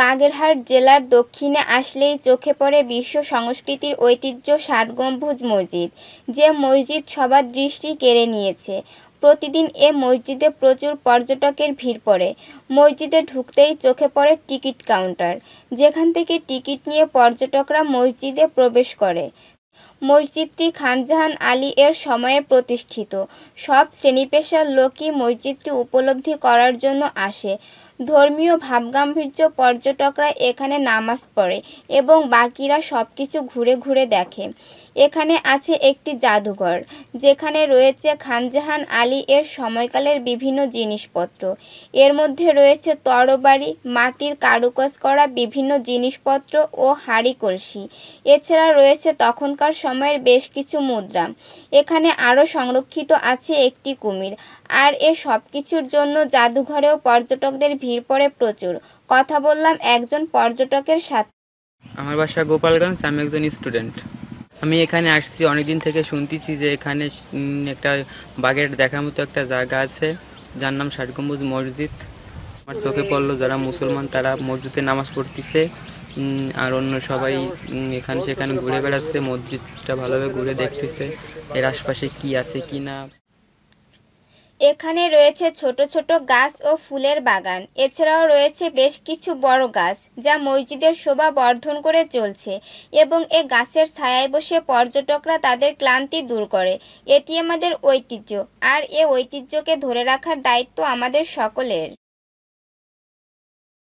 বাগেরহাট জেলার দক্ষিণে আসলেই চোখে পড়ে বিশ্ব সংস্কৃতির ঐতিহ্য ষাট গম্বুজ মসজিদ যে মসজিদ সবার দৃষ্টি কেড়ে নিয়েছে প্রতিদিন এ মসজিদে প্রচুর পর্যটকের ভিড় পড়ে মসজিদে ঢুকতেই চোখে পড়ে টিকিট কাউন্টার যেখান থেকে টিকিট নিয়ে পর্যটকরা মসজিদে প্রবেশ করে মসজিদটি খানজাহান আলী এর সময়ে প্রতিষ্ঠিত সব শ্রেণীপেশার লোকই মসজিদটি উপলব্ধি করার জন্য আসে ধর্মীয় ভাবগাম্ভীর্য পর্যটকরা এখানে নামাজ পড়ে এবং বাকিরা সব কিছু ঘুরে ঘুরে দেখে এখানে আছে একটি জাদুঘর যেখানে রয়েছে খানজাহান আলী এর সময়কালের বিভিন্ন জিনিসপত্র এর মধ্যে রয়েছে তরবারি মাটির কারুকাজ করা বিভিন্ন জিনিসপত্র ও হাঁড়ি কলসি এছাড়া রয়েছে তখনকার সময়ের বেশ কিছু মুদ্রা এখানে আরও সংরক্ষিত আছে একটি কুমির আর এ সব কিছুর জন্য জাদুঘরেও পর্যটকদের ভিড় পড়ে প্রচুর কথা বললাম একজন পর্যটকের সাথে আমার বাসা গোপালগঞ্জ আমি একজন স্টুডেন্ট আমি এখানে আসছি অনেকদিন থেকে শুনতেছি যে এখানে একটা বাগের দেখার মতো একটা জায়গা আছে যার নাম ষাট গম্বুজ মসজিদ আমার চোখে পড়লো যারা মুসলমান তারা মসজিদে নামাজ পড়তেছে আর অন্য সবাই এখানে সেখানে ঘুরে বেড়াচ্ছে মসজিদটা ভালোভাবে ঘুরে দেখতেছে এর আশপাশে কি আছে কি না এখানে রয়েছে ছোট ছোট গাছ ও ফুলের বাগান এছাড়াও রয়েছে বেশ কিছু বড় গাছ যা মসজিদের শোভা বর্ধন করে চলছে এবং এ গাছের ছায়ায় বসে পর্যটকরা তাদের ক্লান্তি দূর করে এটি আমাদের ঐতিহ্য আর এ ঐতিহ্যকে ধরে রাখার দায়িত্ব আমাদের সকলের